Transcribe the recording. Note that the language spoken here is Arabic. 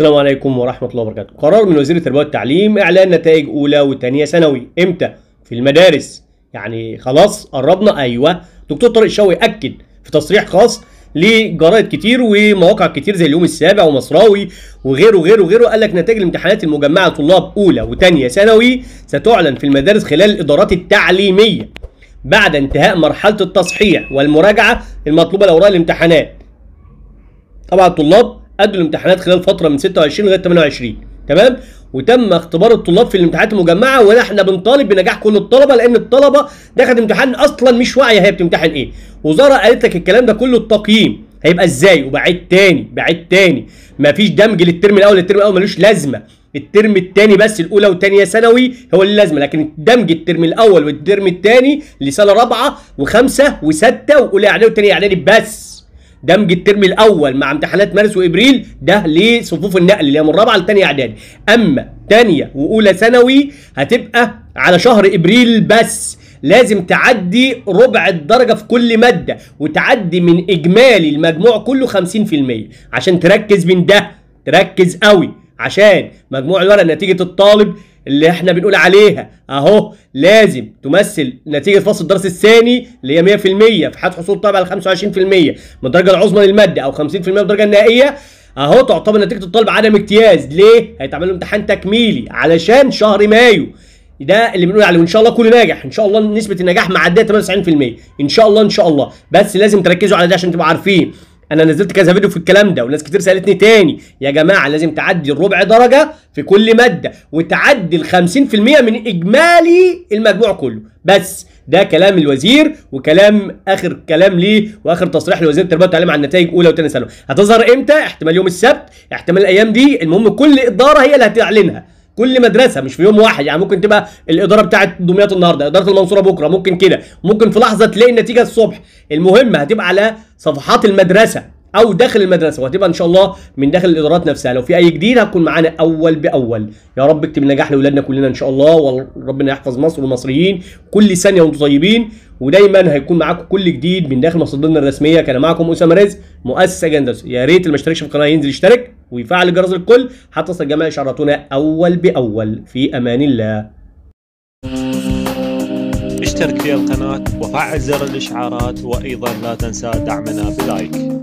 السلام عليكم ورحمة الله وبركاته قرار من وزير التربية والتعليم إعلان نتائج أولى وثانية ثانوي إمتى؟ في المدارس يعني خلاص قربنا أيوه دكتور طارق شوقي أكد في تصريح خاص لجرائد كتير ومواقع كتير زي اليوم السابع ومصراوي وغيره وغيره وغيره قال لك نتائج الامتحانات المجمعة طلاب أولى وثانية ثانوي ستعلن في المدارس خلال الإدارات التعليمية بعد انتهاء مرحلة التصحيح والمراجعة المطلوبة لأوراق الامتحانات طبعا الطلاب ادوا الامتحانات خلال فتره من 26 لغايه 28 تمام وتم اختبار الطلاب في الامتحانات المجمعه ونحن بنطالب بنجاح كل الطلبه لان الطلبه دخلت امتحان اصلا مش واعيه هي بتمتحن ايه وزاره قالت لك الكلام ده كله التقييم هيبقى ازاي وبعيد تاني بعيد تاني مفيش دمج للترم الاول الترم الاول ملوش لازمه الترم الثاني بس الاولى والثانيه ثانوي هو اللي لازمه لكن دمج الترم الاول والترم الثاني لسنه رابعه وخمسه وسته واولى اعدادي وثانيه اعدادي بس دمج الترم الاول مع امتحانات مارس وابريل ده لصفوف النقل اللي هي من رابعه لثانيه اعدادي اما ثانيه واولى ثانوي هتبقى على شهر ابريل بس لازم تعدي ربع الدرجه في كل ماده وتعدي من اجمالي المجموع كله 50% عشان تركز من ده تركز قوي عشان مجموع الورق نتيجه الطالب اللي احنا بنقول عليها اهو لازم تمثل نتيجه فصل الدرس الثاني اللي هي 100% في حاله حصول طبعا 25% من الدرجه العظمى للماده او 50% من الدرجه النهائيه اهو تعتبر نتيجه الطالب عدم اجتياز ليه هيتعمل له امتحان تكميلي علشان شهر مايو ده اللي بنقول عليه وان شاء الله كله ناجح ان شاء الله نسبه النجاح معديه 98% ان شاء الله ان شاء الله بس لازم تركزوا على ده عشان تبقوا عارفين انا نزلت كذا فيديو في الكلام ده وناس كتير سالتني تاني يا جماعه لازم تعدي الربع درجه في كل ماده وتعدي ال 50% من اجمالي المجموع كله بس ده كلام الوزير وكلام اخر كلام ليه واخر تصريح لوزير التربيه والتعليم عن نتائج اولى وثانيه ثانوي هتظهر امتى احتمال يوم السبت احتمال الايام دي المهم كل اداره هي اللي هتعلنها كل مدرسه مش في يوم واحد يعني ممكن تبقى الاداره بتاعه دمياط النهارده اداره المنصوره بكره ممكن كده ممكن في لحظه تلاقي النتيجه الصبح المهم هتبقى على صفحات المدرسه او داخل المدرسه وهتبقى ان شاء الله من داخل الادارات نفسها لو في اي جديد هتكون معانا اول باول يا رب اكتب نجاح لاولادنا كلنا ان شاء الله وربنا يحفظ مصر والمصريين كل ثانيه وانتم طيبين ودايما هيكون معاكم كل جديد من داخل مصادرنا الرسميه كان معكم اسامه رزق مؤسس اجندس يا ريت اللي ما اشتركش في القناه ينزل يشترك ويفعل جرس الكل حتى يصل جميع إشعاراتنا أول بأول في أمان الله اشترك في القناة وفعل زر الإشعارات وأيضا لا تنسى دعمنا بلايك